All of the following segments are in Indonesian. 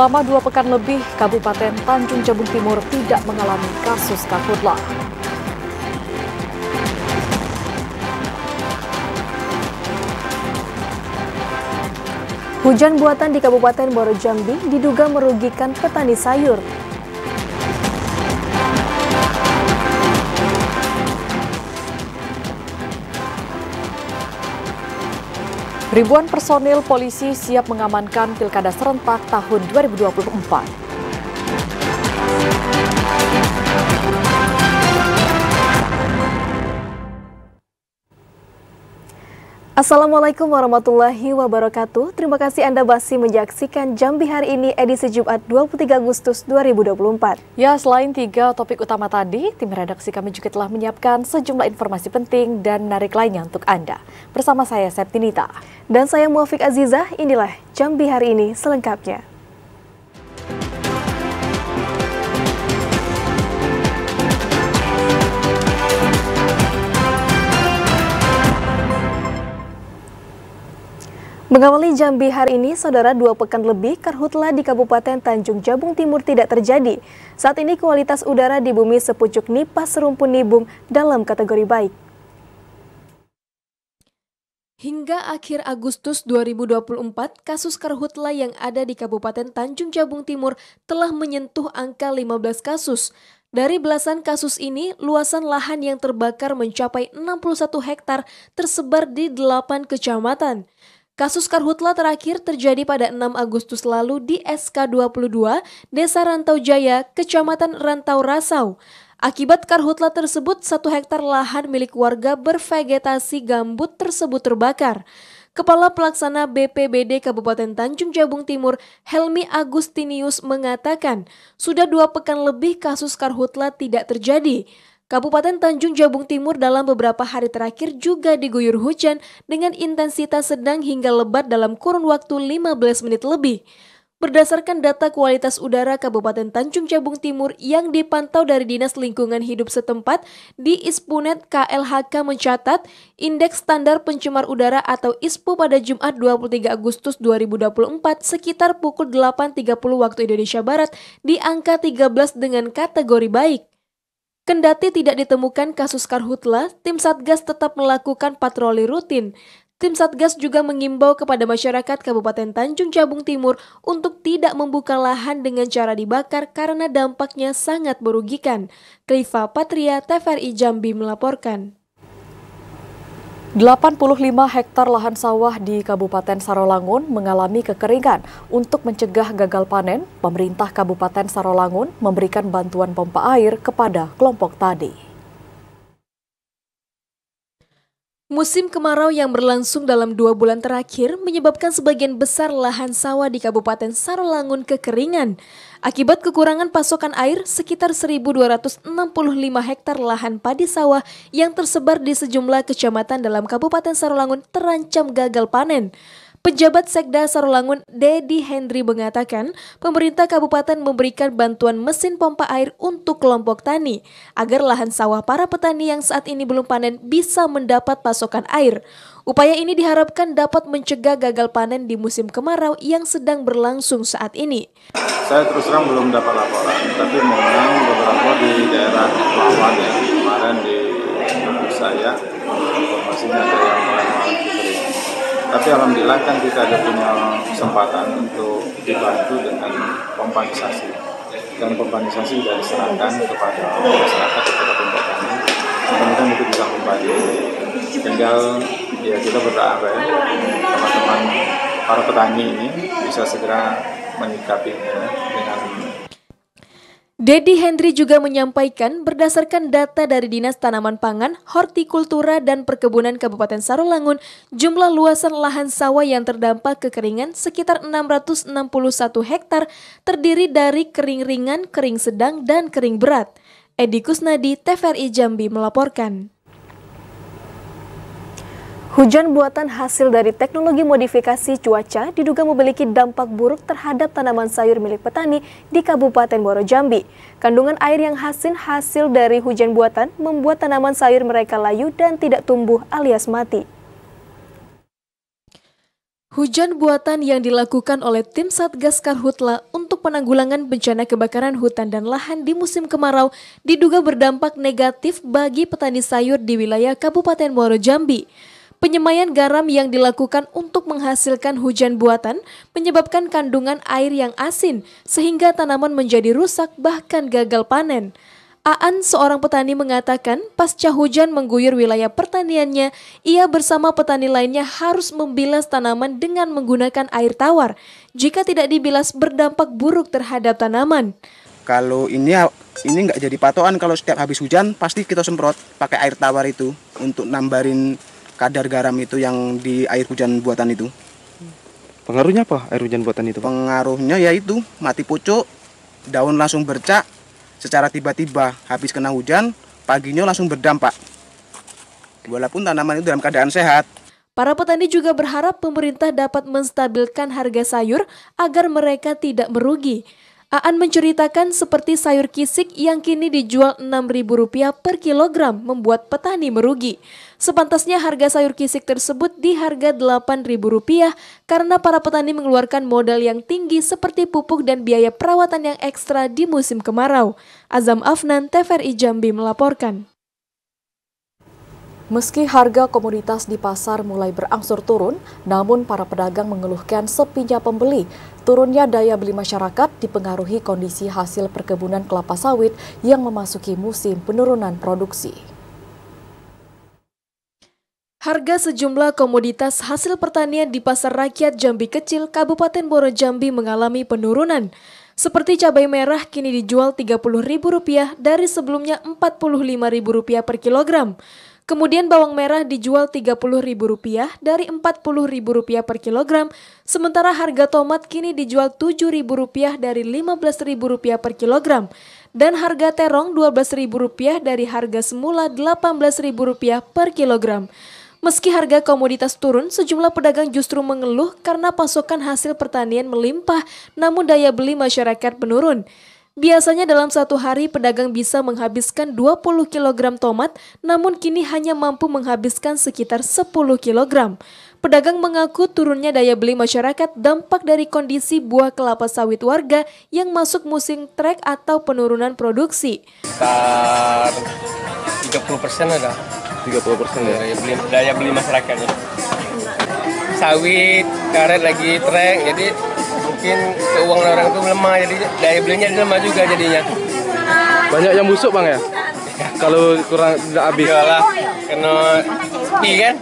Selama dua pekan lebih, Kabupaten Tanjung Jabung Timur tidak mengalami kasus karhutlah. Hujan buatan di Kabupaten Borojambi Jambi diduga merugikan petani sayur. Ribuan personil polisi siap mengamankan Pilkada serentak tahun 2024. Assalamualaikum warahmatullahi wabarakatuh. Terima kasih Anda masih menyaksikan Jambi hari ini edisi Jumat 23 Agustus 2024. Ya, selain tiga topik utama tadi, tim redaksi kami juga telah menyiapkan sejumlah informasi penting dan menarik lainnya untuk Anda. Bersama saya Septinita. Dan saya Muafik Azizah, inilah Jambi hari ini selengkapnya. Mengawali Jambi hari ini, saudara dua pekan lebih karhutla di Kabupaten Tanjung Jabung Timur tidak terjadi. Saat ini kualitas udara di bumi sepucuk nipas serumpun nibung dalam kategori baik. Hingga akhir Agustus 2024, kasus karhutla yang ada di Kabupaten Tanjung Jabung Timur telah menyentuh angka 15 kasus. Dari belasan kasus ini, luasan lahan yang terbakar mencapai 61 hektar tersebar di 8 kecamatan. Kasus karhutla terakhir terjadi pada 6 Agustus lalu di SK22 Desa Rantau Jaya, Kecamatan Rantau Rasau. Akibat karhutla tersebut, satu hektar lahan milik warga bervegetasi gambut tersebut terbakar. Kepala Pelaksana BPBD Kabupaten Tanjung Jabung Timur, Helmi Agustinius mengatakan, sudah dua pekan lebih kasus karhutla tidak terjadi. Kabupaten Tanjung Jabung Timur dalam beberapa hari terakhir juga diguyur hujan dengan intensitas sedang hingga lebat dalam kurun waktu 15 menit lebih. Berdasarkan data kualitas udara Kabupaten Tanjung Jabung Timur yang dipantau dari Dinas Lingkungan Hidup setempat, di Ispunet KLHK mencatat indeks standar pencemar udara atau ISPU pada Jumat 23 Agustus 2024 sekitar pukul 8.30 waktu Indonesia Barat di angka 13 dengan kategori baik. Kendati tidak ditemukan kasus karhutla, tim Satgas tetap melakukan patroli rutin. Tim Satgas juga mengimbau kepada masyarakat Kabupaten Tanjung Jabung Timur untuk tidak membuka lahan dengan cara dibakar karena dampaknya sangat merugikan. Kliva Patria, TVRI Jambi melaporkan. 85 hektar lahan sawah di Kabupaten Sarolangun mengalami kekeringan. Untuk mencegah gagal panen, pemerintah Kabupaten Sarolangun memberikan bantuan pompa air kepada kelompok tadi. Musim kemarau yang berlangsung dalam dua bulan terakhir menyebabkan sebagian besar lahan sawah di Kabupaten Sarolangun kekeringan. Akibat kekurangan pasokan air, sekitar 1.265 hektar lahan padi sawah yang tersebar di sejumlah kecamatan dalam Kabupaten Sarolangun terancam gagal panen. Pejabat Sekda Sarolangun Dedi Hendri mengatakan, pemerintah kabupaten memberikan bantuan mesin pompa air untuk kelompok tani agar lahan sawah para petani yang saat ini belum panen bisa mendapat pasokan air. Upaya ini diharapkan dapat mencegah gagal panen di musim kemarau yang sedang berlangsung saat ini. Saya terus terang belum dapat laporan, tapi memang beberapa di daerah Lawan ya, kemarin di saya informasinya ada yang tapi alhamdulillah kan kita ada punya kesempatan untuk dibantu dengan kompensasi dan kompensasi sudah diserahkan kepada masyarakat kepada pemerintah itu bisa kembali tinggal ya kita berdoa ya teman-teman para petani ini bisa segera menyikapinya dengan Dedi Hendri juga menyampaikan berdasarkan data dari Dinas Tanaman Pangan, Hortikultura dan Perkebunan Kabupaten Sarolangun, jumlah luasan lahan sawah yang terdampak kekeringan sekitar 661 hektar terdiri dari kering ringan, kering sedang, dan kering berat. Edi Kusnadi, TVRI Jambi melaporkan. Hujan buatan hasil dari teknologi modifikasi cuaca diduga memiliki dampak buruk terhadap tanaman sayur milik petani di Kabupaten Muaro Jambi. Kandungan air yang hasil hasil dari hujan buatan membuat tanaman sayur mereka layu dan tidak tumbuh alias mati. Hujan buatan yang dilakukan oleh tim Satgas Karhutla untuk penanggulangan bencana kebakaran hutan dan lahan di musim kemarau diduga berdampak negatif bagi petani sayur di wilayah Kabupaten Muaro Jambi. Penyemaian garam yang dilakukan untuk menghasilkan hujan buatan menyebabkan kandungan air yang asin sehingga tanaman menjadi rusak bahkan gagal panen. Aan seorang petani mengatakan pasca hujan mengguyur wilayah pertaniannya, ia bersama petani lainnya harus membilas tanaman dengan menggunakan air tawar. Jika tidak dibilas berdampak buruk terhadap tanaman. Kalau ini ini nggak jadi patokan kalau setiap habis hujan pasti kita semprot pakai air tawar itu untuk nambarin kadar garam itu yang di air hujan buatan itu. Pengaruhnya apa air hujan buatan itu? Pak? Pengaruhnya yaitu mati pucuk, daun langsung bercak secara tiba-tiba habis kena hujan, paginya langsung berdampak. Walaupun tanaman itu dalam keadaan sehat. Para petani juga berharap pemerintah dapat menstabilkan harga sayur agar mereka tidak merugi. Aan menceritakan seperti sayur kisik yang kini dijual Rp6.000 per kilogram membuat petani merugi. Sepantasnya harga sayur kisik tersebut di harga Rp8.000 karena para petani mengeluarkan modal yang tinggi seperti pupuk dan biaya perawatan yang ekstra di musim kemarau. Azam Afnan, TVRI Jambi melaporkan. Meski harga komoditas di pasar mulai berangsur turun, namun para pedagang mengeluhkan sepinya pembeli. Turunnya daya beli masyarakat dipengaruhi kondisi hasil perkebunan kelapa sawit yang memasuki musim penurunan produksi. Harga sejumlah komoditas hasil pertanian di Pasar Rakyat Jambi Kecil, Kabupaten Boro Jambi mengalami penurunan. Seperti cabai merah kini dijual Rp30.000 dari sebelumnya Rp45.000 per kilogram. Kemudian bawang merah dijual Rp30.000 dari Rp40.000 per kilogram, sementara harga tomat kini dijual Rp7.000 dari Rp15.000 per kilogram, dan harga terong Rp12.000 dari harga semula Rp18.000 per kilogram. Meski harga komoditas turun, sejumlah pedagang justru mengeluh karena pasokan hasil pertanian melimpah, namun daya beli masyarakat menurun. Biasanya dalam satu hari pedagang bisa menghabiskan 20 kg tomat, namun kini hanya mampu menghabiskan sekitar 10 kg. Pedagang mengaku turunnya daya beli masyarakat dampak dari kondisi buah kelapa sawit warga yang masuk musim trek atau penurunan produksi. Sekitar 30 persen ada. 30 persen ya? Daya beli, daya beli masyarakat ya. Sawit, karet lagi trek, jadi makin keuangan orang itu lemah jadi daya belinya lemah juga jadinya banyak yang busuk bang ya iya. kalau kurang tidak habis Yalah, kena sepi iya kan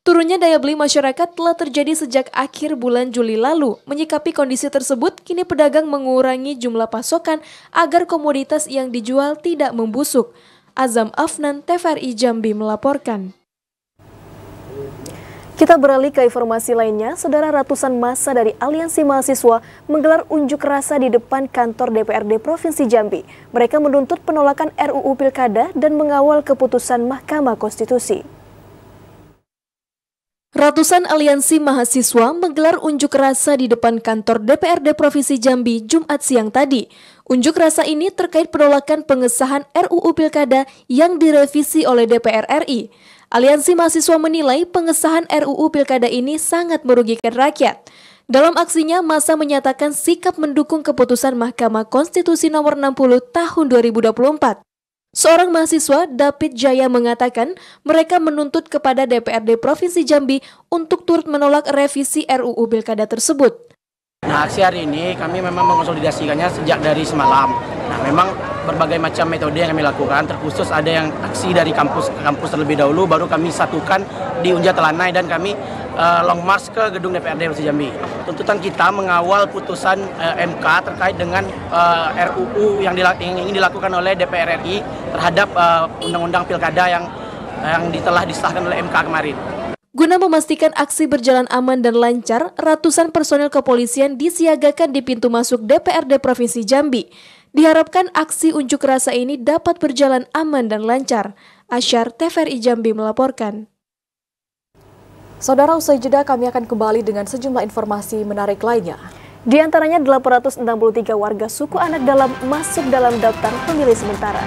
Turunnya daya beli masyarakat telah terjadi sejak akhir bulan Juli lalu. Menyikapi kondisi tersebut, kini pedagang mengurangi jumlah pasokan agar komoditas yang dijual tidak membusuk. Azam Afnan, TVRI Jambi melaporkan. Kita beralih ke informasi lainnya, saudara ratusan masa dari Aliansi Mahasiswa menggelar unjuk rasa di depan kantor DPRD Provinsi Jambi. Mereka menuntut penolakan RUU Pilkada dan mengawal keputusan Mahkamah Konstitusi. Ratusan aliansi mahasiswa menggelar unjuk rasa di depan kantor DPRD Provinsi Jambi Jumat siang tadi. Unjuk rasa ini terkait penolakan pengesahan RUU Pilkada yang direvisi oleh DPR RI. Aliansi Mahasiswa menilai pengesahan RUU Pilkada ini sangat merugikan rakyat. Dalam aksinya, masa menyatakan sikap mendukung keputusan Mahkamah Konstitusi Nomor 60 Tahun 2024. Seorang mahasiswa, David Jaya, mengatakan mereka menuntut kepada DPRD Provinsi Jambi untuk turut menolak revisi RUU Pilkada tersebut. Nah, aksi hari ini kami memang mengkonsolidasikannya sejak dari semalam. Nah, memang berbagai macam metode yang kami lakukan, terkhusus ada yang aksi dari kampus ke kampus terlebih dahulu, baru kami satukan di Unja Telanai dan kami uh, long march ke gedung DPRD Provinsi Jambi. Tuntutan kita mengawal putusan uh, eh, MK terkait dengan uh, eh, RUU yang, yang ingin dilakukan oleh DPR RI terhadap undang-undang uh, pilkada yang yang telah disahkan oleh MK kemarin. Guna memastikan aksi berjalan aman dan lancar, ratusan personil kepolisian disiagakan di pintu masuk DPRD Provinsi Jambi. Diharapkan aksi unjuk rasa ini dapat berjalan aman dan lancar. Asyar TVRI Jambi melaporkan. Saudara usai jeda kami akan kembali dengan sejumlah informasi menarik lainnya. Di antaranya 863 warga suku anak dalam masuk dalam daftar pemilih sementara.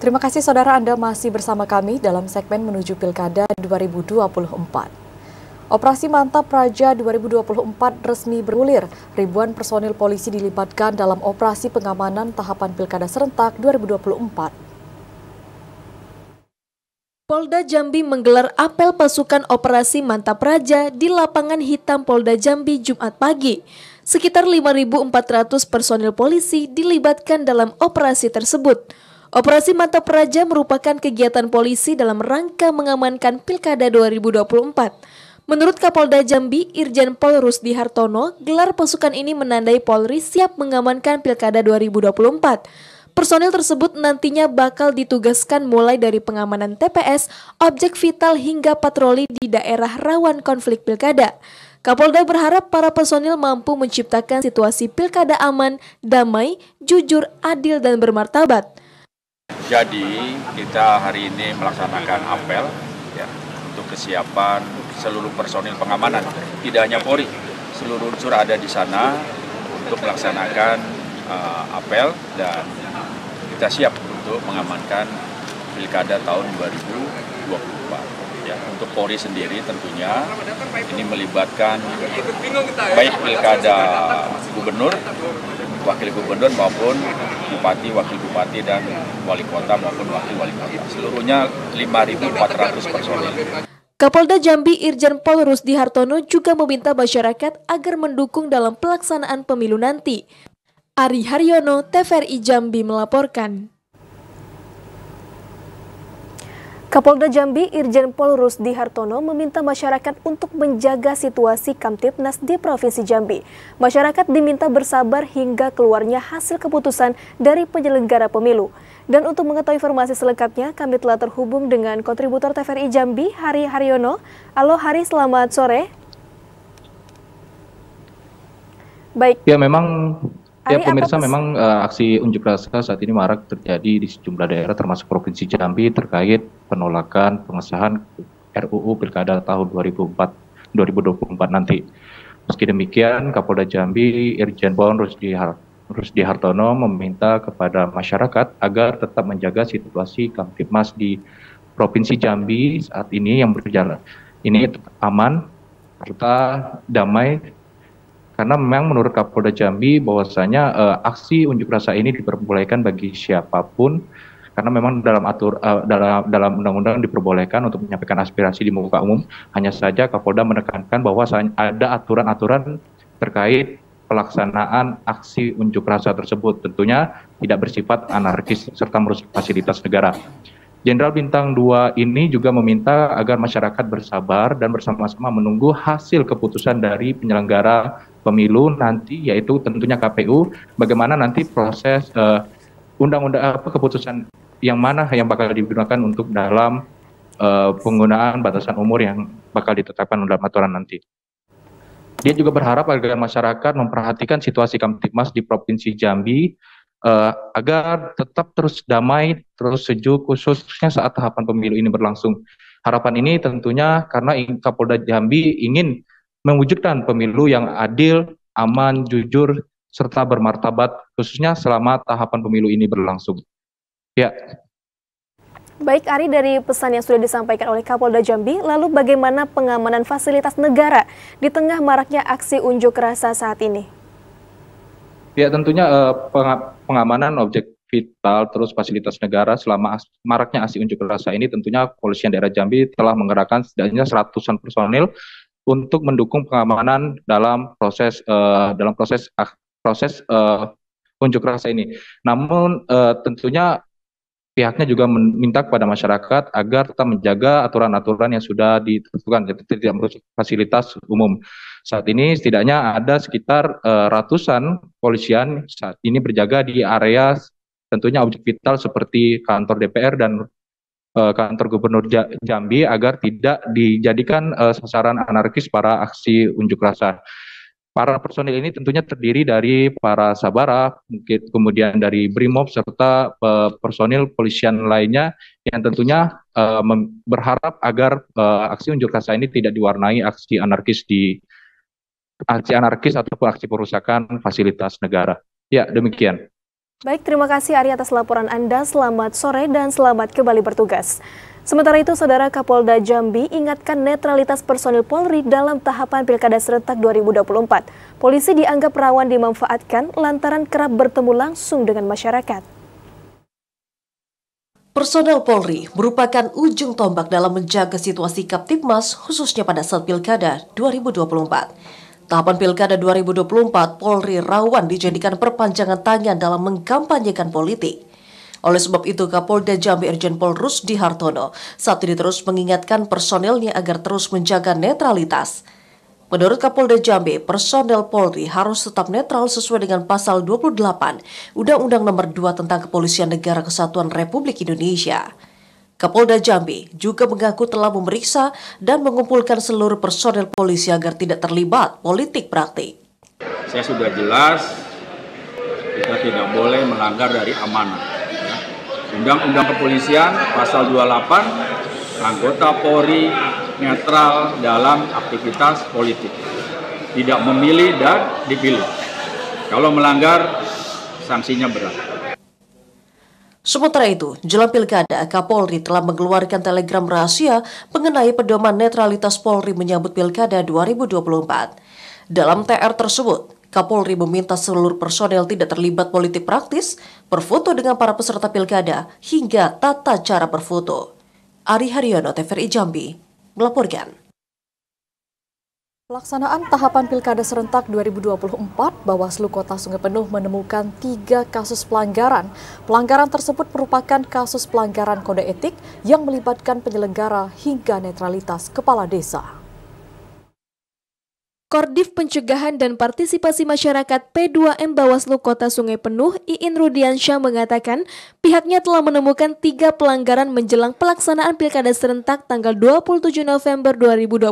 Terima kasih saudara Anda masih bersama kami dalam segmen menuju Pilkada 2024. Operasi Mantap Praja 2024 resmi bergulir. Ribuan personil polisi dilibatkan dalam operasi pengamanan tahapan Pilkada Serentak 2024. Polda Jambi menggelar apel pasukan operasi Mantap Praja di lapangan hitam Polda Jambi Jumat pagi. Sekitar 5.400 personil polisi dilibatkan dalam operasi tersebut. Operasi Mantap Raja merupakan kegiatan polisi dalam rangka mengamankan Pilkada 2024. Menurut Kapolda Jambi, Irjen Pol Rusdi Hartono, gelar pasukan ini menandai Polri siap mengamankan Pilkada 2024. Personil tersebut nantinya bakal ditugaskan mulai dari pengamanan TPS, objek vital hingga patroli di daerah rawan konflik pilkada. Kapolda berharap para personil mampu menciptakan situasi pilkada aman, damai, jujur, adil, dan bermartabat. Jadi kita hari ini melaksanakan apel ya, untuk kesiapan seluruh personil pengamanan, tidak hanya Polri, seluruh unsur ada di sana untuk melaksanakan uh, apel dan kita siap untuk mengamankan pilkada tahun 2024. Ya, untuk Polri sendiri tentunya ini melibatkan baik pilkada gubernur wakil gubernur maupun bupati, wakil bupati dan wali kota maupun wakil wali kota. Seluruhnya 5.400 personil. Kapolda Jambi Irjen Pol Rusdi Hartono juga meminta masyarakat agar mendukung dalam pelaksanaan pemilu nanti. Ari Haryono, TVRI Jambi melaporkan. Kapolda Jambi Irjen Pol Rusdi Hartono meminta masyarakat untuk menjaga situasi Kamtipnas di Provinsi Jambi. Masyarakat diminta bersabar hingga keluarnya hasil keputusan dari penyelenggara pemilu. Dan untuk mengetahui informasi selengkapnya, kami telah terhubung dengan kontributor TVRI Jambi, Hari Haryono. Halo Hari, selamat sore. Baik. Ya memang Ya pemirsa memang uh, aksi unjuk rasa saat ini marak terjadi di sejumlah daerah termasuk Provinsi Jambi terkait penolakan pengesahan RUU Pilkada tahun 2004 2024 nanti. Meski demikian, Kapolda Jambi Irjen Pol Rusdi Rusdi Hartono meminta kepada masyarakat agar tetap menjaga situasi Kamtipmas di Provinsi Jambi saat ini yang berjalan. Ini aman serta damai karena memang menurut Kapolda Jambi bahwasanya eh, aksi unjuk rasa ini diperbolehkan bagi siapapun karena memang dalam atur uh, dalam dalam undang-undang diperbolehkan untuk menyampaikan aspirasi di muka umum hanya saja Kapolda menekankan bahwa ada aturan-aturan terkait pelaksanaan aksi unjuk rasa tersebut tentunya tidak bersifat anarkis serta merusak fasilitas negara. Jenderal Bintang 2 ini juga meminta agar masyarakat bersabar dan bersama-sama menunggu hasil keputusan dari penyelenggara pemilu nanti yaitu tentunya KPU bagaimana nanti proses uh, undang-undang apa keputusan yang mana yang bakal digunakan untuk dalam uh, penggunaan batasan umur yang bakal ditetapkan dalam aturan nanti. Dia juga berharap agar masyarakat memperhatikan situasi Kamtipmas di Provinsi Jambi uh, agar tetap terus damai, terus sejuk khususnya saat tahapan pemilu ini berlangsung. Harapan ini tentunya karena Kapolda Jambi ingin mewujudkan pemilu yang adil, aman, jujur, serta bermartabat khususnya selama tahapan pemilu ini berlangsung. Ya. Baik Ari, dari pesan yang sudah disampaikan oleh Kapolda Jambi, lalu bagaimana pengamanan fasilitas negara di tengah maraknya aksi unjuk rasa saat ini? Ya tentunya eh, pengamanan objek vital terus fasilitas negara selama maraknya aksi unjuk rasa ini tentunya kepolisian Daerah Jambi telah menggerakkan setidaknya seratusan personil untuk mendukung pengamanan dalam proses eh, dalam proses proses eh, unjuk rasa ini. Namun eh, tentunya pihaknya juga meminta kepada masyarakat agar tetap menjaga aturan-aturan yang sudah ditentukan, jadi tidak merusak fasilitas umum. Saat ini setidaknya ada sekitar uh, ratusan polisian saat ini berjaga di area tentunya objek vital seperti kantor DPR dan uh, kantor Gubernur Jambi agar tidak dijadikan uh, sasaran anarkis para aksi unjuk rasa. Para personil ini tentunya terdiri dari para sabara, mungkin kemudian dari BRIMOB serta uh, personil polisian lainnya yang tentunya uh, berharap agar uh, aksi unjuk rasa ini tidak diwarnai aksi anarkis di aksi anarkis ataupun aksi perusakan fasilitas negara. Ya, demikian. Baik, terima kasih Ari atas laporan Anda. Selamat sore dan selamat kembali bertugas. Sementara itu, Saudara Kapolda Jambi ingatkan netralitas personil Polri dalam tahapan Pilkada Serentak 2024. Polisi dianggap rawan dimanfaatkan lantaran kerap bertemu langsung dengan masyarakat. Personel Polri merupakan ujung tombak dalam menjaga situasi Kaptipmas khususnya pada saat Pilkada 2024. Tahapan Pilkada 2024, Polri rawan dijadikan perpanjangan tangan dalam mengkampanyekan politik. Oleh sebab itu, Kapolda Jambi Irjen Pol Rusdi Hartono saat ini terus mengingatkan personelnya agar terus menjaga netralitas. Menurut Kapolda Jambi, personel Polri harus tetap netral sesuai dengan pasal 28 Undang-Undang Nomor 2 tentang Kepolisian Negara Kesatuan Republik Indonesia. Kapolda Jambi juga mengaku telah memeriksa dan mengumpulkan seluruh personel polisi agar tidak terlibat politik praktik. Saya sudah jelas kita tidak boleh melanggar dari amanah. Undang-Undang Kepolisian pasal 28 anggota Polri netral dalam aktivitas politik. Tidak memilih dan dipilih. Kalau melanggar sanksinya berat. Sementara itu, jelang pilkada, Kapolri telah mengeluarkan telegram rahasia mengenai pedoman netralitas Polri menyambut pilkada 2024. Dalam TR tersebut, Kapolri meminta seluruh personel tidak terlibat politik praktis, berfoto dengan para peserta pilkada, hingga tata cara berfoto. Ari Haryono, TVRI Jambi, melaporkan. Pelaksanaan tahapan Pilkada Serentak 2024, Bawaslu Kota Sungai Penuh menemukan tiga kasus pelanggaran. Pelanggaran tersebut merupakan kasus pelanggaran kode etik yang melibatkan penyelenggara hingga netralitas kepala desa. Kordif Pencegahan dan Partisipasi Masyarakat P2M Bawaslu Kota Sungai Penuh, Iin Rudiansyah mengatakan pihaknya telah menemukan tiga pelanggaran menjelang pelaksanaan Pilkada Serentak tanggal 27 November 2024.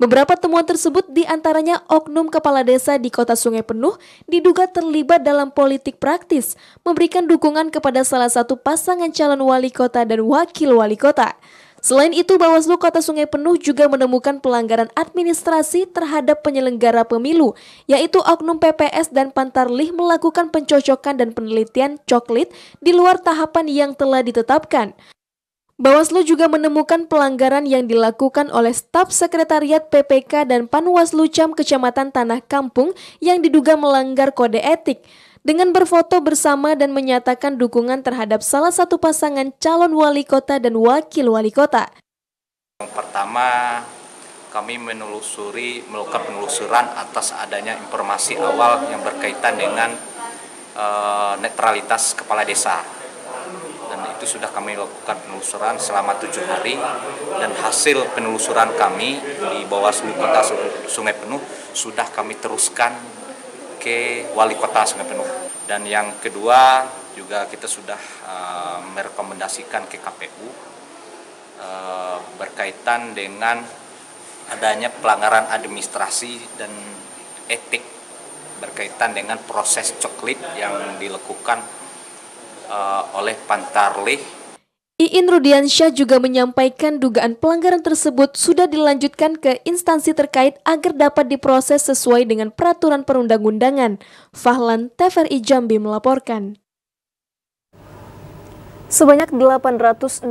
Beberapa temuan tersebut diantaranya oknum kepala desa di kota Sungai Penuh diduga terlibat dalam politik praktis, memberikan dukungan kepada salah satu pasangan calon wali kota dan wakil wali kota. Selain itu, Bawaslu Kota Sungai Penuh juga menemukan pelanggaran administrasi terhadap penyelenggara pemilu, yaitu Oknum PPS dan Pantarlih melakukan pencocokan dan penelitian coklit di luar tahapan yang telah ditetapkan. Bawaslu juga menemukan pelanggaran yang dilakukan oleh staf sekretariat PPK dan Panwaslu Cam Kecamatan Tanah Kampung yang diduga melanggar kode etik dengan berfoto bersama dan menyatakan dukungan terhadap salah satu pasangan calon wali kota dan wakil wali kota. Yang pertama, kami menelusuri, melakukan penelusuran atas adanya informasi awal yang berkaitan dengan e, netralitas kepala desa. Dan itu sudah kami lakukan penelusuran selama tujuh hari dan hasil penelusuran kami di bawah Kota Sungai Penuh sudah kami teruskan sebagai wali kota Sungai Penuh. Dan yang kedua juga kita sudah uh, merekomendasikan ke KPU uh, eh, berkaitan dengan adanya pelanggaran administrasi dan etik berkaitan dengan proses coklit yang dilakukan uh, oleh Pantarlih Iin Rudiansyah juga menyampaikan dugaan pelanggaran tersebut sudah dilanjutkan ke instansi terkait agar dapat diproses sesuai dengan peraturan perundang-undangan. Fahlan TVRI Jambi melaporkan. Sebanyak 863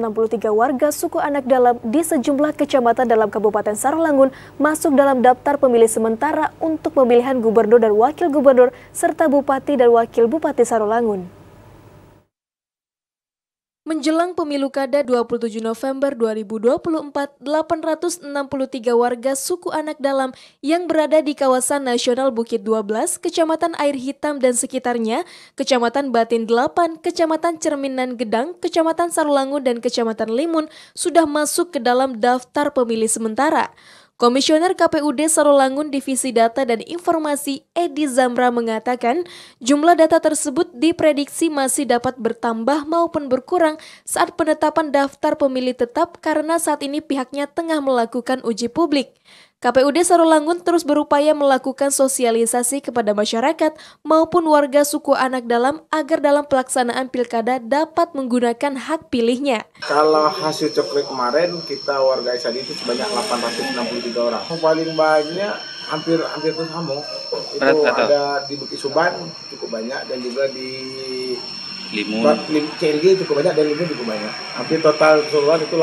warga suku anak dalam di sejumlah kecamatan dalam Kabupaten Sarolangun masuk dalam daftar pemilih sementara untuk pemilihan gubernur dan wakil gubernur serta bupati dan wakil bupati Sarolangun. Menjelang pemilu kada 27 November 2024, 863 warga suku anak dalam yang berada di kawasan nasional Bukit 12, Kecamatan Air Hitam dan sekitarnya, Kecamatan Batin 8, Kecamatan Cerminan Gedang, Kecamatan Sarulangun dan Kecamatan Limun sudah masuk ke dalam daftar pemilih sementara. Komisioner KPUD Sarolangun Divisi Data dan Informasi Edi Zamra mengatakan jumlah data tersebut diprediksi masih dapat bertambah maupun berkurang saat penetapan daftar pemilih tetap karena saat ini pihaknya tengah melakukan uji publik. KPUD Sarolangun terus berupaya melakukan sosialisasi kepada masyarakat maupun warga suku anak dalam agar dalam pelaksanaan pilkada dapat menggunakan hak pilihnya. Kalau hasil coklat kemarin kita warga Isan itu sebanyak 863 orang. Paling banyak hampir hampir terus hamu. Itu ada di Bukit Suban cukup banyak dan juga di limun. CLG cukup banyak dan limun cukup banyak. Hampir total keseluruhan itu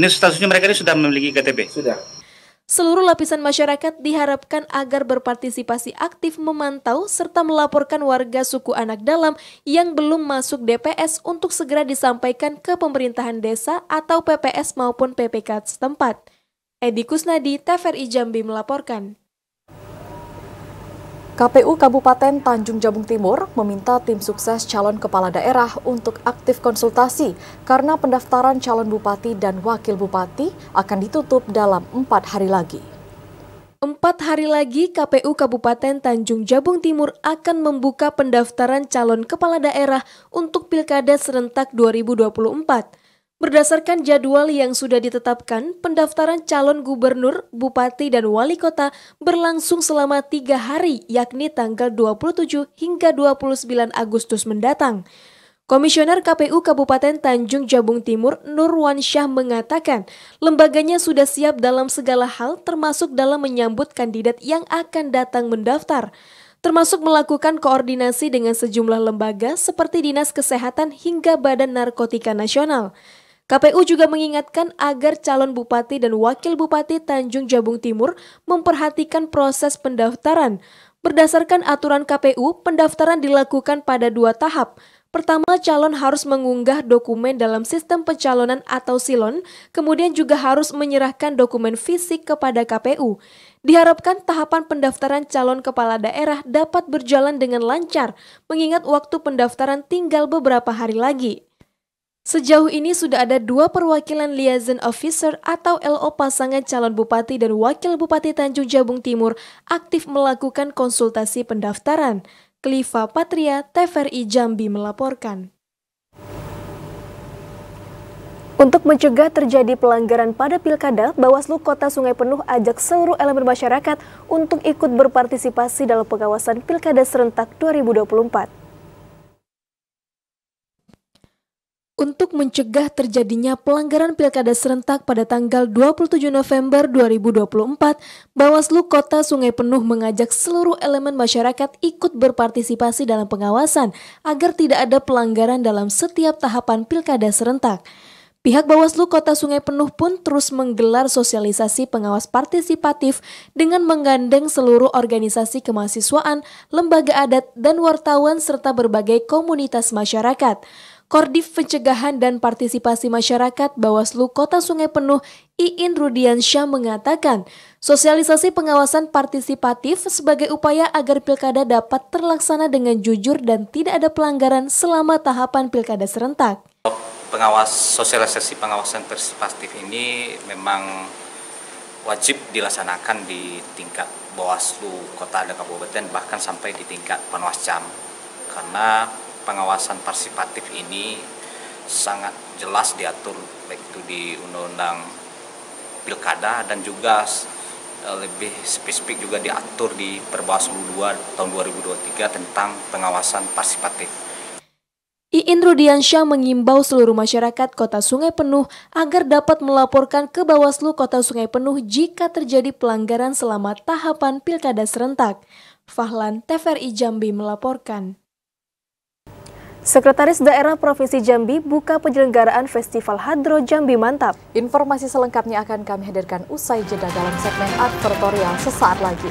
863. Ini statusnya mereka ini sudah memiliki KTP? Sudah. Seluruh lapisan masyarakat diharapkan agar berpartisipasi aktif memantau serta melaporkan warga suku anak dalam yang belum masuk DPS untuk segera disampaikan ke pemerintahan desa atau PPS maupun PPK setempat. Edi Kusnadi, TVRI Jambi melaporkan. KPU Kabupaten Tanjung Jabung Timur meminta tim sukses calon kepala daerah untuk aktif konsultasi karena pendaftaran calon bupati dan wakil bupati akan ditutup dalam empat hari lagi. Empat hari lagi, KPU Kabupaten Tanjung Jabung Timur akan membuka pendaftaran calon kepala daerah untuk Pilkada serentak 2024. Berdasarkan jadwal yang sudah ditetapkan, pendaftaran calon gubernur, bupati, dan wali kota berlangsung selama tiga hari, yakni tanggal 27 hingga 29 Agustus mendatang. Komisioner KPU Kabupaten Tanjung Jabung Timur Nurwan Syah mengatakan lembaganya sudah siap dalam segala hal termasuk dalam menyambut kandidat yang akan datang mendaftar termasuk melakukan koordinasi dengan sejumlah lembaga seperti Dinas Kesehatan hingga Badan Narkotika Nasional. KPU juga mengingatkan agar calon bupati dan wakil bupati Tanjung Jabung Timur memperhatikan proses pendaftaran. Berdasarkan aturan KPU, pendaftaran dilakukan pada dua tahap. Pertama, calon harus mengunggah dokumen dalam sistem pencalonan atau silon, kemudian juga harus menyerahkan dokumen fisik kepada KPU. Diharapkan tahapan pendaftaran calon kepala daerah dapat berjalan dengan lancar, mengingat waktu pendaftaran tinggal beberapa hari lagi. Sejauh ini sudah ada dua perwakilan liaison officer atau LO pasangan calon bupati dan wakil bupati Tanjung Jabung Timur aktif melakukan konsultasi pendaftaran. Kliva Patria, TVRI Jambi melaporkan. Untuk mencegah terjadi pelanggaran pada pilkada, Bawaslu Kota Sungai Penuh ajak seluruh elemen masyarakat untuk ikut berpartisipasi dalam pengawasan pilkada serentak 2024. untuk mencegah terjadinya pelanggaran pilkada serentak pada tanggal 27 November 2024, Bawaslu Kota Sungai Penuh mengajak seluruh elemen masyarakat ikut berpartisipasi dalam pengawasan agar tidak ada pelanggaran dalam setiap tahapan pilkada serentak. Pihak Bawaslu Kota Sungai Penuh pun terus menggelar sosialisasi pengawas partisipatif dengan menggandeng seluruh organisasi kemahasiswaan, lembaga adat, dan wartawan serta berbagai komunitas masyarakat. Kordif Pencegahan dan Partisipasi Masyarakat Bawaslu Kota Sungai Penuh Iin Rudiansyah mengatakan, sosialisasi pengawasan partisipatif sebagai upaya agar pilkada dapat terlaksana dengan jujur dan tidak ada pelanggaran selama tahapan pilkada serentak. Pengawas sosialisasi pengawasan partisipatif ini memang wajib dilaksanakan di tingkat Bawaslu kota dan kabupaten bahkan sampai di tingkat Panwascam karena pengawasan partisipatif ini sangat jelas diatur baik itu di undang-undang pilkada dan juga e, lebih spesifik juga diatur di Perbawaslu 2 tahun 2023 tentang pengawasan partisipatif. Iin Rudiansyah mengimbau seluruh masyarakat Kota Sungai Penuh agar dapat melaporkan ke Bawaslu Kota Sungai Penuh jika terjadi pelanggaran selama tahapan pilkada serentak. Fahlan TVRI Jambi melaporkan. Sekretaris Daerah Provinsi Jambi buka penyelenggaraan Festival Hadro Jambi Mantap. Informasi selengkapnya akan kami hadirkan usai jeda dalam segmen advertorial sesaat lagi.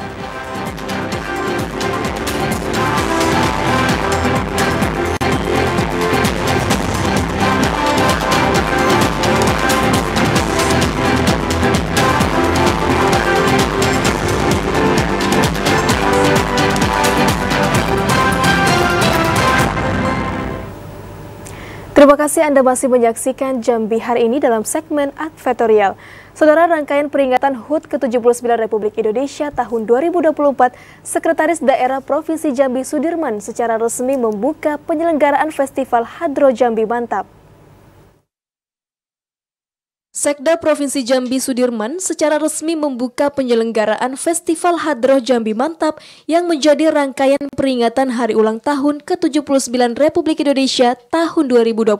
Terima kasih Anda masih menyaksikan Jambi hari ini dalam segmen Advertorial. Saudara rangkaian peringatan HUT ke-79 Republik Indonesia tahun 2024, Sekretaris Daerah Provinsi Jambi Sudirman secara resmi membuka penyelenggaraan Festival Hadro Jambi Mantap. Sekda Provinsi Jambi Sudirman secara resmi membuka penyelenggaraan Festival Hadroh Jambi Mantap yang menjadi rangkaian peringatan Hari Ulang Tahun ke-79 Republik Indonesia tahun 2024.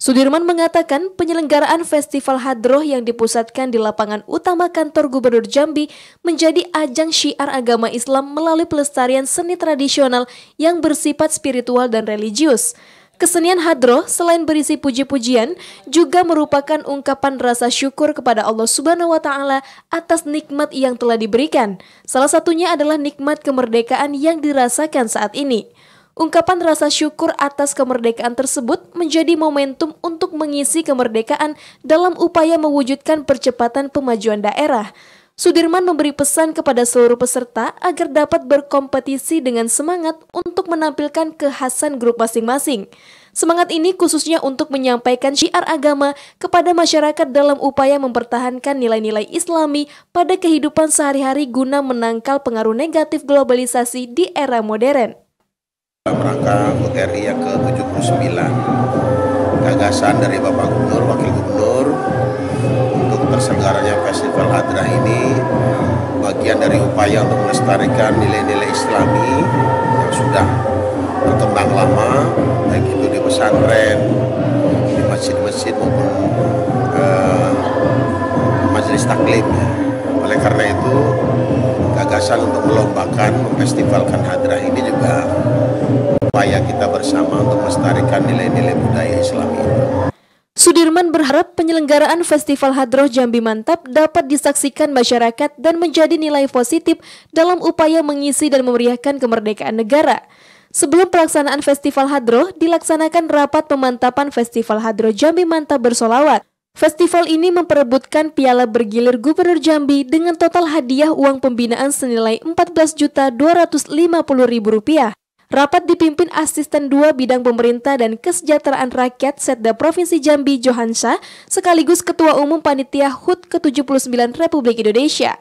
Sudirman mengatakan penyelenggaraan Festival Hadroh yang dipusatkan di lapangan utama kantor Gubernur Jambi menjadi ajang syiar agama Islam melalui pelestarian seni tradisional yang bersifat spiritual dan religius. Kesenian hadroh selain berisi puji-pujian juga merupakan ungkapan rasa syukur kepada Allah Subhanahu wa taala atas nikmat yang telah diberikan. Salah satunya adalah nikmat kemerdekaan yang dirasakan saat ini. Ungkapan rasa syukur atas kemerdekaan tersebut menjadi momentum untuk mengisi kemerdekaan dalam upaya mewujudkan percepatan pemajuan daerah. Sudirman memberi pesan kepada seluruh peserta agar dapat berkompetisi dengan semangat untuk menampilkan kekhasan grup masing-masing. Semangat ini khususnya untuk menyampaikan syiar agama kepada masyarakat dalam upaya mempertahankan nilai-nilai islami pada kehidupan sehari-hari guna menangkal pengaruh negatif globalisasi di era modern. rangka yang ke-79, gagasan dari Bapak Gubernur, Wakil Gubernur, terselenggaranya festival Adrah ini bagian dari upaya untuk melestarikan nilai-nilai Islami yang sudah berkembang lama baik itu di pesantren di masjid-masjid maupun eh, majelis taklim oleh karena itu gagasan untuk melombakan memfestivalkan hadrah ini juga upaya kita bersama untuk melestarikan nilai-nilai budaya Islam Sudirman berharap penyelenggaraan Festival Hadroh Jambi Mantap dapat disaksikan masyarakat dan menjadi nilai positif dalam upaya mengisi dan memeriahkan kemerdekaan negara. Sebelum pelaksanaan Festival Hadroh, dilaksanakan rapat pemantapan Festival Hadroh Jambi Mantap bersolawat. Festival ini memperebutkan piala bergilir Gubernur Jambi dengan total hadiah uang pembinaan senilai Rp14.250.000. Rapat dipimpin Asisten 2 Bidang Pemerintah dan Kesejahteraan Rakyat Setda Provinsi Jambi Johansyah sekaligus Ketua Umum Panitia HUT ke-79 Republik Indonesia.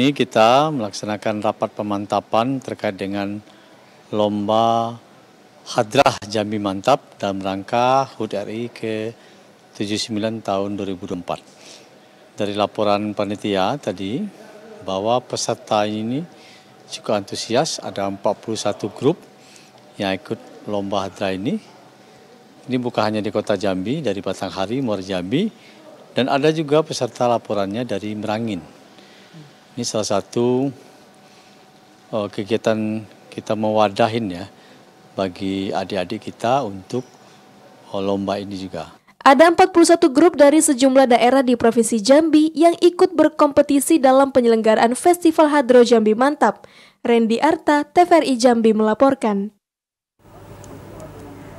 Ini kita melaksanakan rapat pemantapan terkait dengan lomba Hadrah Jambi Mantap dalam rangka HUT RI ke-79 tahun 2024. Dari laporan panitia tadi bahwa peserta ini cukup antusias, ada 41 grup yang ikut lomba hadra ini. Ini bukan hanya di kota Jambi, dari Batanghari, Muara Jambi, dan ada juga peserta laporannya dari Merangin. Ini salah satu uh, kegiatan kita mewadahin ya bagi adik-adik kita untuk uh, lomba ini juga. Ada 41 grup dari sejumlah daerah di Provinsi Jambi yang ikut berkompetisi dalam penyelenggaraan Festival Hadro Jambi Mantap. Randy Arta, TVRI Jambi melaporkan.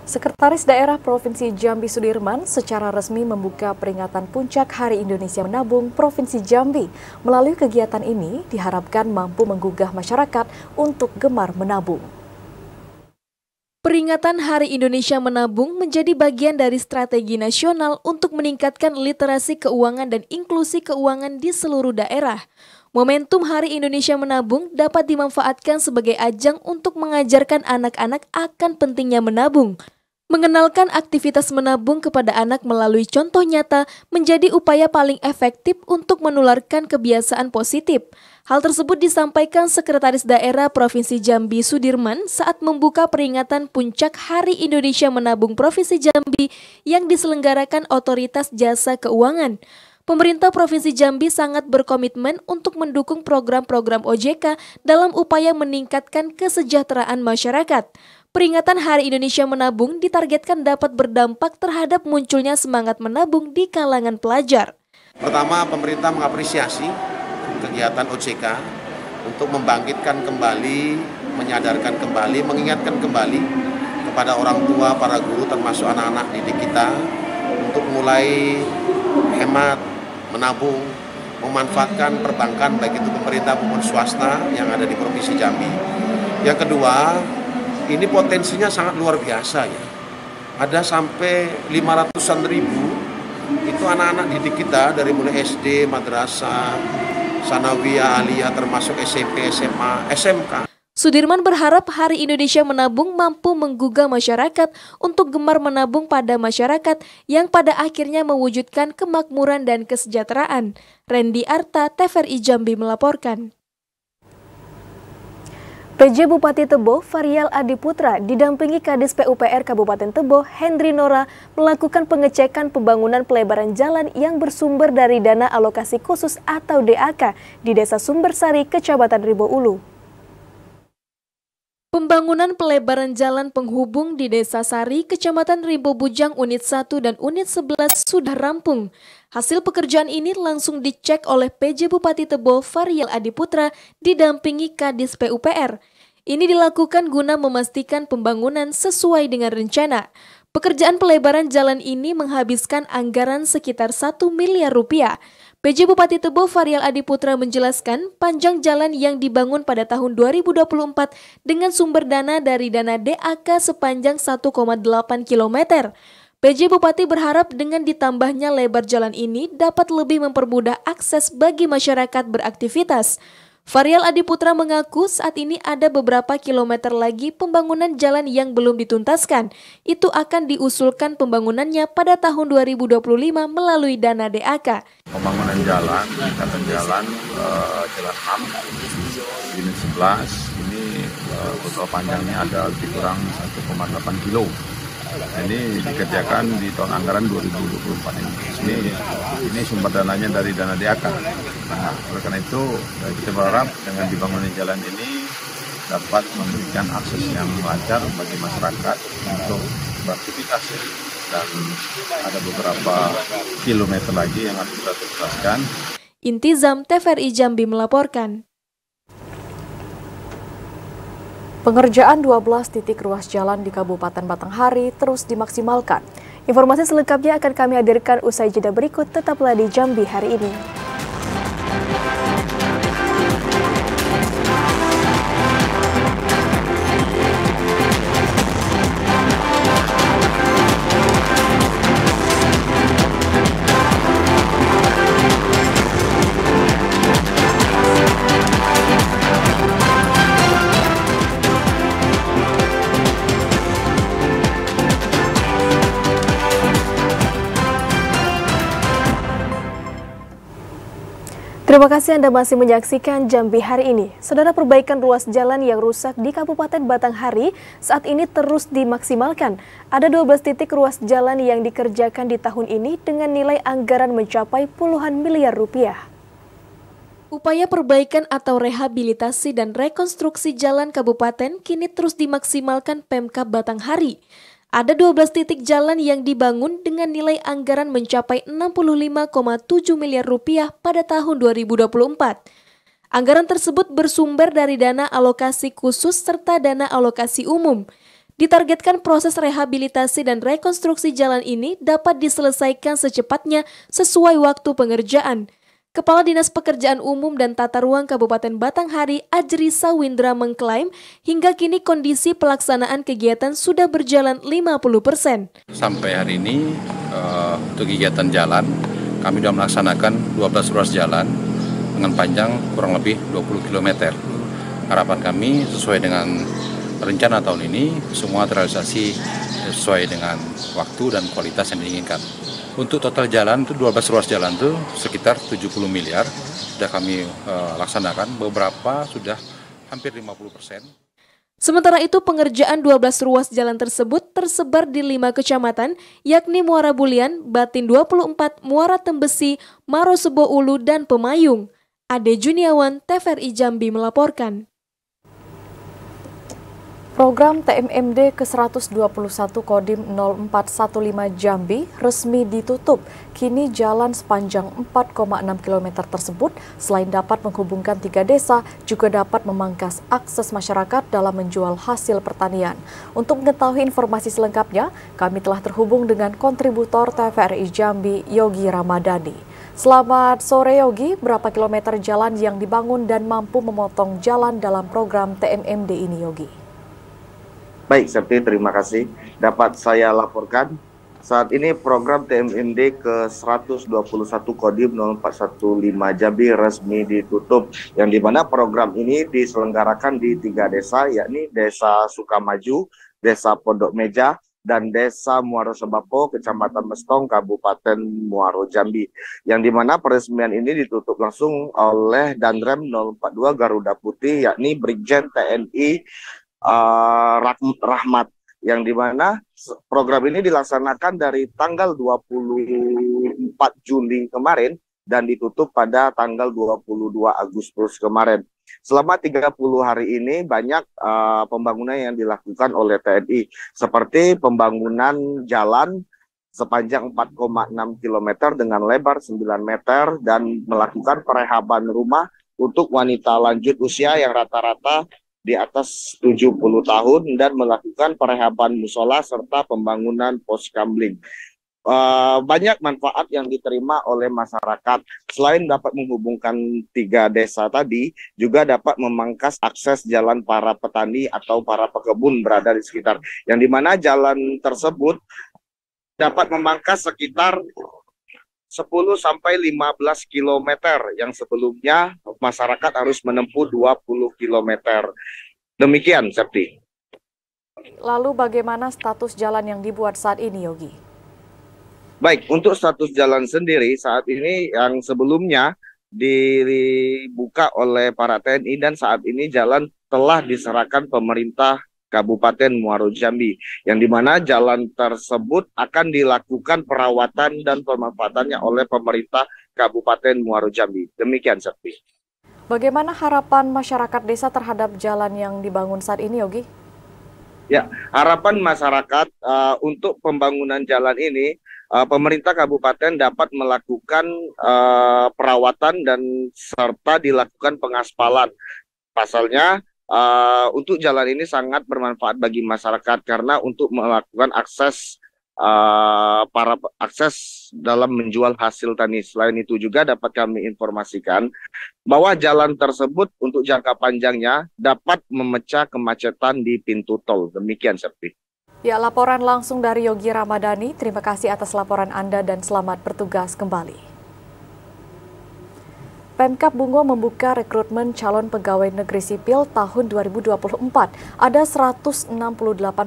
Sekretaris Daerah Provinsi Jambi Sudirman secara resmi membuka peringatan Puncak Hari Indonesia Menabung Provinsi Jambi. Melalui kegiatan ini diharapkan mampu menggugah masyarakat untuk gemar menabung. Peringatan Hari Indonesia Menabung menjadi bagian dari strategi nasional untuk meningkatkan literasi keuangan dan inklusi keuangan di seluruh daerah. Momentum Hari Indonesia Menabung dapat dimanfaatkan sebagai ajang untuk mengajarkan anak-anak akan pentingnya menabung. Mengenalkan aktivitas menabung kepada anak melalui contoh nyata menjadi upaya paling efektif untuk menularkan kebiasaan positif. Hal tersebut disampaikan Sekretaris Daerah Provinsi Jambi Sudirman saat membuka peringatan puncak Hari Indonesia Menabung Provinsi Jambi yang diselenggarakan Otoritas Jasa Keuangan. Pemerintah Provinsi Jambi sangat berkomitmen untuk mendukung program-program OJK dalam upaya meningkatkan kesejahteraan masyarakat. Peringatan Hari Indonesia Menabung ditargetkan dapat berdampak terhadap munculnya semangat menabung di kalangan pelajar. Pertama, pemerintah mengapresiasi kegiatan OJK untuk membangkitkan kembali, menyadarkan kembali, mengingatkan kembali kepada orang tua, para guru, termasuk anak-anak didik kita untuk mulai hemat menabung, memanfaatkan perbankan baik itu pemerintah maupun swasta yang ada di Provinsi Jambi. Yang kedua, ini potensinya sangat luar biasa ya. Ada sampai 500-an ribu itu anak-anak didik kita dari mulai SD, madrasah, sanawiyah, aliyah termasuk SMP, SMA, SMK Sudirman berharap Hari Indonesia Menabung mampu menggugah masyarakat untuk gemar menabung pada masyarakat yang pada akhirnya mewujudkan kemakmuran dan kesejahteraan. Randy Arta, TVRI Jambi melaporkan. PJ Bupati Tebo, Faryal Adiputra, didampingi Kadis PUPR Kabupaten Tebo, Hendri Nora, melakukan pengecekan pembangunan pelebaran jalan yang bersumber dari dana alokasi khusus atau DAK di Desa Sumbersari, Kecamatan Ribo Ulu. Pembangunan pelebaran jalan penghubung di Desa Sari, Kecamatan Rimbo Bujang Unit 1 dan Unit 11 sudah rampung. Hasil pekerjaan ini langsung dicek oleh PJ Bupati Tebo Fariel Adiputra didampingi Kadis PUPR. Ini dilakukan guna memastikan pembangunan sesuai dengan rencana. Pekerjaan pelebaran jalan ini menghabiskan anggaran sekitar 1 miliar rupiah. PJ Bupati Tebo Farial Adi Putra menjelaskan panjang jalan yang dibangun pada tahun 2024 dengan sumber dana dari dana DAK sepanjang 1,8 km. PJ Bupati berharap dengan ditambahnya lebar jalan ini dapat lebih mempermudah akses bagi masyarakat beraktivitas. Varial Adi Putra mengaku saat ini ada beberapa kilometer lagi pembangunan jalan yang belum dituntaskan. Itu akan diusulkan pembangunannya pada tahun 2025 melalui dana DAK. Pembangunan jalan, ikatan jalan, uh, jalan 6, unit 11, ini uh, eh, total panjangnya ada lebih kurang 1,8 kilo ini dikerjakan di tahun anggaran 2024 ini. Ini, ini sumber dananya dari dana DAK. Nah, oleh karena itu eh, kita berharap dengan dibangunnya jalan ini dapat memberikan akses yang lancar bagi masyarakat untuk beraktivitas dan ada beberapa kilometer lagi yang harus kita tuntaskan. Intizam TVRI Jambi melaporkan. Pengerjaan 12 titik ruas jalan di Kabupaten Batanghari terus dimaksimalkan. Informasi selengkapnya akan kami hadirkan usai jeda berikut, tetaplah di Jambi hari ini. Terima kasih Anda masih menyaksikan Jambi hari ini. Saudara perbaikan ruas jalan yang rusak di Kabupaten Batanghari saat ini terus dimaksimalkan. Ada 12 titik ruas jalan yang dikerjakan di tahun ini dengan nilai anggaran mencapai puluhan miliar rupiah. Upaya perbaikan atau rehabilitasi dan rekonstruksi jalan kabupaten kini terus dimaksimalkan Pemkab Batanghari. Ada 12 titik jalan yang dibangun dengan nilai anggaran mencapai 65,7 miliar rupiah pada tahun 2024. Anggaran tersebut bersumber dari dana alokasi khusus serta dana alokasi umum. Ditargetkan proses rehabilitasi dan rekonstruksi jalan ini dapat diselesaikan secepatnya sesuai waktu pengerjaan. Kepala Dinas Pekerjaan Umum dan Tata Ruang Kabupaten Batanghari, Ajri Sawindra mengklaim hingga kini kondisi pelaksanaan kegiatan sudah berjalan 50 persen. Sampai hari ini eh, untuk kegiatan jalan, kami sudah melaksanakan 12 ruas jalan dengan panjang kurang lebih 20 km. Harapan kami sesuai dengan rencana tahun ini, semua terrealisasi sesuai dengan waktu dan kualitas yang diinginkan. Untuk total jalan itu 12 ruas jalan itu sekitar 70 miliar sudah kami uh, laksanakan. Beberapa sudah hampir 50 persen. Sementara itu pengerjaan 12 ruas jalan tersebut tersebar di lima kecamatan yakni Muara Bulian, Batin 24, Muara Tembesi, Marosebo Ulu, dan Pemayung. Ade Juniawan, TVRI Jambi melaporkan. Program TMMD ke-121 Kodim 0415 Jambi resmi ditutup. Kini jalan sepanjang 4,6 km tersebut selain dapat menghubungkan tiga desa, juga dapat memangkas akses masyarakat dalam menjual hasil pertanian. Untuk mengetahui informasi selengkapnya, kami telah terhubung dengan kontributor TVRI Jambi, Yogi Ramadhani. Selamat sore Yogi, berapa kilometer jalan yang dibangun dan mampu memotong jalan dalam program TMMD ini Yogi? Baik, Septi, terima kasih. Dapat saya laporkan saat ini program TMMD ke 121 Kodim 0415 Jambi resmi ditutup yang dimana program ini diselenggarakan di tiga desa yakni Desa Sukamaju, Desa Pondok Meja, dan Desa Muaro Sebapo, Kecamatan Mestong, Kabupaten Muaro Jambi. Yang dimana peresmian ini ditutup langsung oleh Danrem 042 Garuda Putih, yakni Brigjen TNI uh, Rahmat yang dimana program ini dilaksanakan dari tanggal 24 Juli kemarin dan ditutup pada tanggal 22 Agustus kemarin. Selama 30 hari ini banyak uh, pembangunan yang dilakukan oleh TNI seperti pembangunan jalan sepanjang 4,6 km dengan lebar 9 meter dan melakukan perehaban rumah untuk wanita lanjut usia yang rata-rata di atas 70 tahun dan melakukan perehaban musola serta pembangunan pos kamling. Uh, eh, banyak manfaat yang diterima oleh masyarakat. Selain dapat menghubungkan tiga desa tadi, juga dapat memangkas akses jalan para petani atau para pekebun berada di sekitar. Yang dimana jalan tersebut dapat memangkas sekitar 10 sampai 15 km yang sebelumnya masyarakat harus menempuh 20 km. Demikian, Septi. Lalu bagaimana status jalan yang dibuat saat ini, Yogi? Baik, untuk status jalan sendiri saat ini yang sebelumnya dibuka oleh para TNI dan saat ini jalan telah diserahkan pemerintah Kabupaten Muaro Jambi yang dimana jalan tersebut akan dilakukan perawatan dan pemanfaatannya oleh pemerintah Kabupaten Muaro Jambi. Demikian Sakti. Bagaimana harapan masyarakat desa terhadap jalan yang dibangun saat ini, Yogi? Ya, harapan masyarakat uh, untuk pembangunan jalan ini, uh, pemerintah kabupaten dapat melakukan uh, perawatan dan serta dilakukan pengaspalan. Pasalnya, uh, untuk jalan ini sangat bermanfaat bagi masyarakat karena untuk melakukan akses uh, para akses dalam menjual hasil tani. Selain itu juga dapat kami informasikan bahwa jalan tersebut untuk jangka panjangnya dapat memecah kemacetan di pintu tol. Demikian Serpi. Ya, laporan langsung dari Yogi Ramadhani. Terima kasih atas laporan Anda dan selamat bertugas kembali. Pemkap Bungo membuka rekrutmen calon pegawai negeri sipil tahun 2024. Ada 168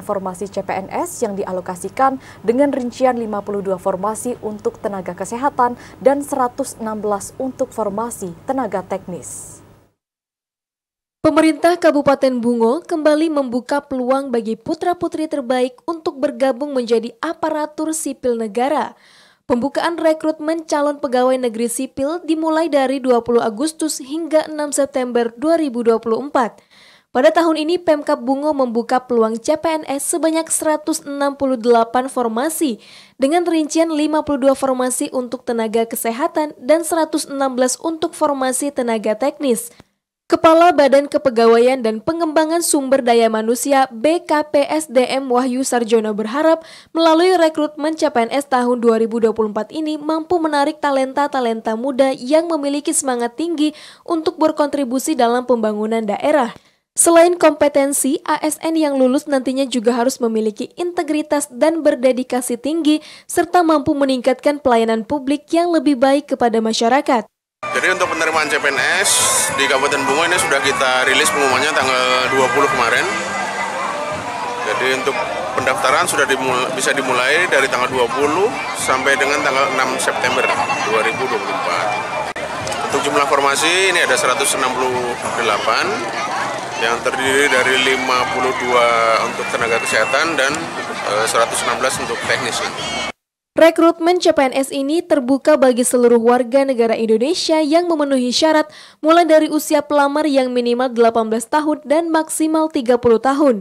formasi CPNS yang dialokasikan dengan rincian 52 formasi untuk tenaga kesehatan dan 116 untuk formasi tenaga teknis. Pemerintah Kabupaten Bungo kembali membuka peluang bagi putra-putri terbaik untuk bergabung menjadi aparatur sipil negara. Pembukaan rekrutmen calon pegawai negeri sipil dimulai dari 20 Agustus hingga 6 September 2024. Pada tahun ini, Pemkap Bungo membuka peluang CPNS sebanyak 168 formasi dengan rincian 52 formasi untuk tenaga kesehatan dan 116 untuk formasi tenaga teknis. Kepala Badan Kepegawaian dan Pengembangan Sumber Daya Manusia BKPSDM Wahyu Sarjono berharap melalui rekrutmen CPNS tahun 2024 ini mampu menarik talenta-talenta muda yang memiliki semangat tinggi untuk berkontribusi dalam pembangunan daerah. Selain kompetensi, ASN yang lulus nantinya juga harus memiliki integritas dan berdedikasi tinggi serta mampu meningkatkan pelayanan publik yang lebih baik kepada masyarakat. Jadi untuk penerimaan CPNS di Kabupaten Bungo ini sudah kita rilis pengumumannya tanggal 20 kemarin. Jadi untuk pendaftaran sudah dimulai, bisa dimulai dari tanggal 20 sampai dengan tanggal 6 September 2024. Untuk jumlah formasi ini ada 168 yang terdiri dari 52 untuk tenaga kesehatan dan 116 eh, untuk teknis. Rekrutmen CPNS ini terbuka bagi seluruh warga negara Indonesia yang memenuhi syarat mulai dari usia pelamar yang minimal 18 tahun dan maksimal 30 tahun.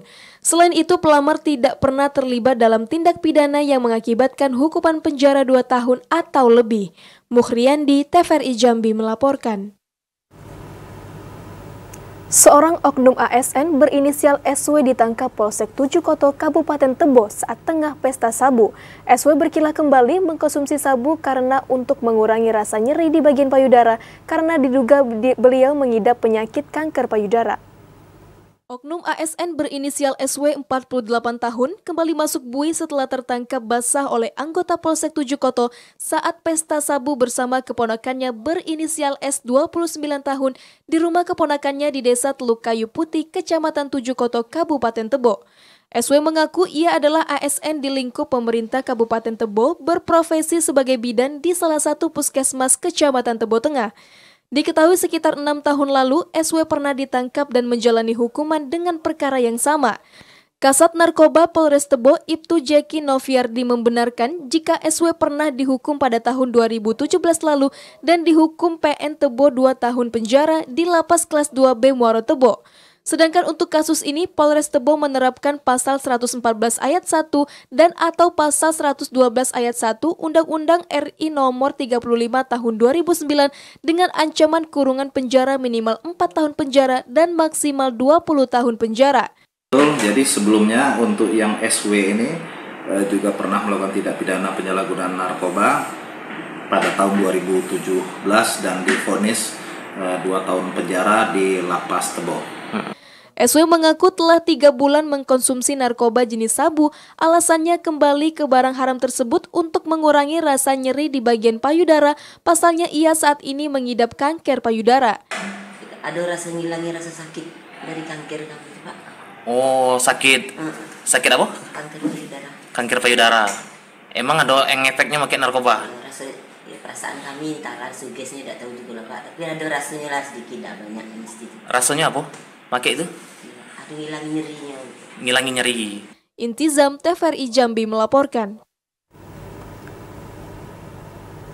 Selain itu, pelamar tidak pernah terlibat dalam tindak pidana yang mengakibatkan hukuman penjara 2 tahun atau lebih. Mukhriandi, TVRI Jambi melaporkan. Seorang oknum ASN berinisial SW ditangkap Polsek Tujuh Koto, Kabupaten Tebo saat tengah pesta sabu. SW berkilah kembali mengkonsumsi sabu karena untuk mengurangi rasa nyeri di bagian payudara karena diduga beliau mengidap penyakit kanker payudara. Oknum ASN berinisial SW 48 tahun kembali masuk bui setelah tertangkap basah oleh anggota Polsek Tujuh Koto saat pesta sabu bersama keponakannya berinisial S 29 tahun di rumah keponakannya di Desa Teluk Kayu Putih, Kecamatan Tujuh Koto, Kabupaten Tebo. SW mengaku ia adalah ASN di lingkup pemerintah Kabupaten Tebo berprofesi sebagai bidan di salah satu puskesmas Kecamatan Tebo Tengah. Diketahui sekitar enam tahun lalu, SW pernah ditangkap dan menjalani hukuman dengan perkara yang sama. Kasat Narkoba Polres Tebo Ibtu Jeki Noviardi membenarkan jika SW pernah dihukum pada tahun 2017 lalu dan dihukum PN Tebo 2 tahun penjara di lapas kelas 2B Muaro Tebo. Sedangkan untuk kasus ini, Polres Tebo menerapkan pasal 114 ayat 1 dan atau pasal 112 ayat 1 Undang-Undang RI nomor 35 tahun 2009 dengan ancaman kurungan penjara minimal 4 tahun penjara dan maksimal 20 tahun penjara. Jadi sebelumnya untuk yang SW ini eh, juga pernah melakukan tindak pidana penyalahgunaan narkoba pada tahun 2017 dan difonis eh, dua tahun penjara di Lapas Tebo. SW mengaku telah tiga bulan mengkonsumsi narkoba jenis sabu, alasannya kembali ke barang haram tersebut untuk mengurangi rasa nyeri di bagian payudara, pasalnya ia saat ini mengidap kanker payudara. Ada rasa ngilangi rasa sakit dari kanker kamu, Pak. Oh, sakit. Sakit apa? Kanker payudara. Kanker payudara. Emang ada yang efeknya pakai narkoba? Ya, rasa ya, perasaan kami entahlah sugesnya tidak tahu juga Pak, tapi ada rasanya lah sedikit tidak banyak Rasanya apa? pakai itu Ngilangi nyerinya ngilangin nyeri Intizam TVRI Jambi melaporkan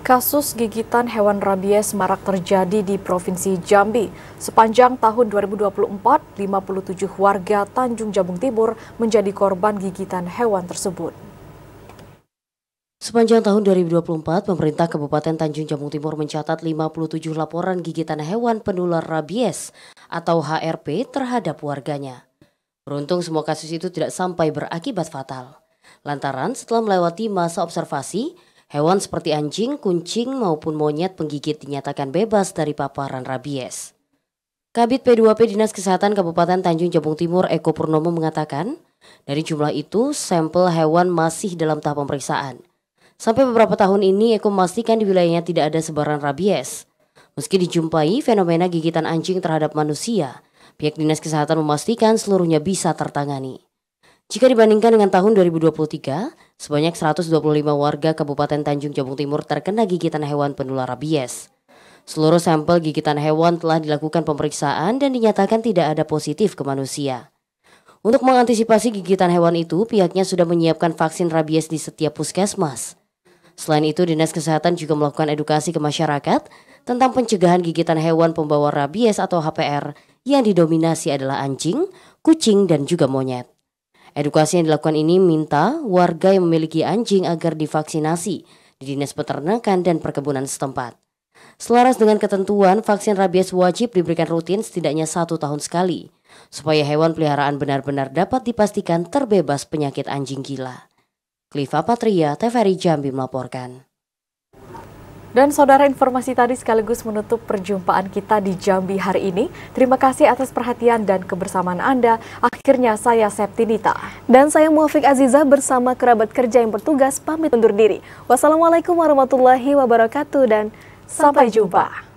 Kasus gigitan hewan rabies marak terjadi di Provinsi Jambi. Sepanjang tahun 2024, 57 warga Tanjung Jabung Timur menjadi korban gigitan hewan tersebut. Sepanjang tahun 2024, pemerintah Kabupaten Tanjung Jabung Timur mencatat 57 laporan gigitan hewan penular rabies atau HRP terhadap warganya. Beruntung semua kasus itu tidak sampai berakibat fatal. Lantaran setelah melewati masa observasi, hewan seperti anjing, kuncing maupun monyet penggigit dinyatakan bebas dari paparan rabies. Kabit P2P Dinas Kesehatan Kabupaten Tanjung Jabung Timur Eko Purnomo mengatakan, dari jumlah itu sampel hewan masih dalam tahap pemeriksaan. Sampai beberapa tahun ini Eko memastikan di wilayahnya tidak ada sebaran rabies. Meski dijumpai fenomena gigitan anjing terhadap manusia, pihak Dinas Kesehatan memastikan seluruhnya bisa tertangani. Jika dibandingkan dengan tahun 2023, sebanyak 125 warga Kabupaten Tanjung Jabung Timur terkena gigitan hewan penular rabies. Seluruh sampel gigitan hewan telah dilakukan pemeriksaan dan dinyatakan tidak ada positif ke manusia. Untuk mengantisipasi gigitan hewan itu, pihaknya sudah menyiapkan vaksin rabies di setiap puskesmas. Selain itu, Dinas Kesehatan juga melakukan edukasi ke masyarakat tentang pencegahan gigitan hewan pembawa rabies atau HPR yang didominasi adalah anjing, kucing, dan juga monyet. Edukasi yang dilakukan ini minta warga yang memiliki anjing agar divaksinasi di Dinas Peternakan dan Perkebunan setempat. Selaras dengan ketentuan, vaksin rabies wajib diberikan rutin setidaknya satu tahun sekali, supaya hewan peliharaan benar-benar dapat dipastikan terbebas penyakit anjing gila. Kliva Patria, TVRI Jambi melaporkan. Dan saudara informasi tadi sekaligus menutup perjumpaan kita di Jambi hari ini. Terima kasih atas perhatian dan kebersamaan Anda. Akhirnya saya Septinita. Dan saya Muafik Aziza bersama kerabat kerja yang bertugas pamit undur diri. Wassalamualaikum warahmatullahi wabarakatuh dan sampai jumpa.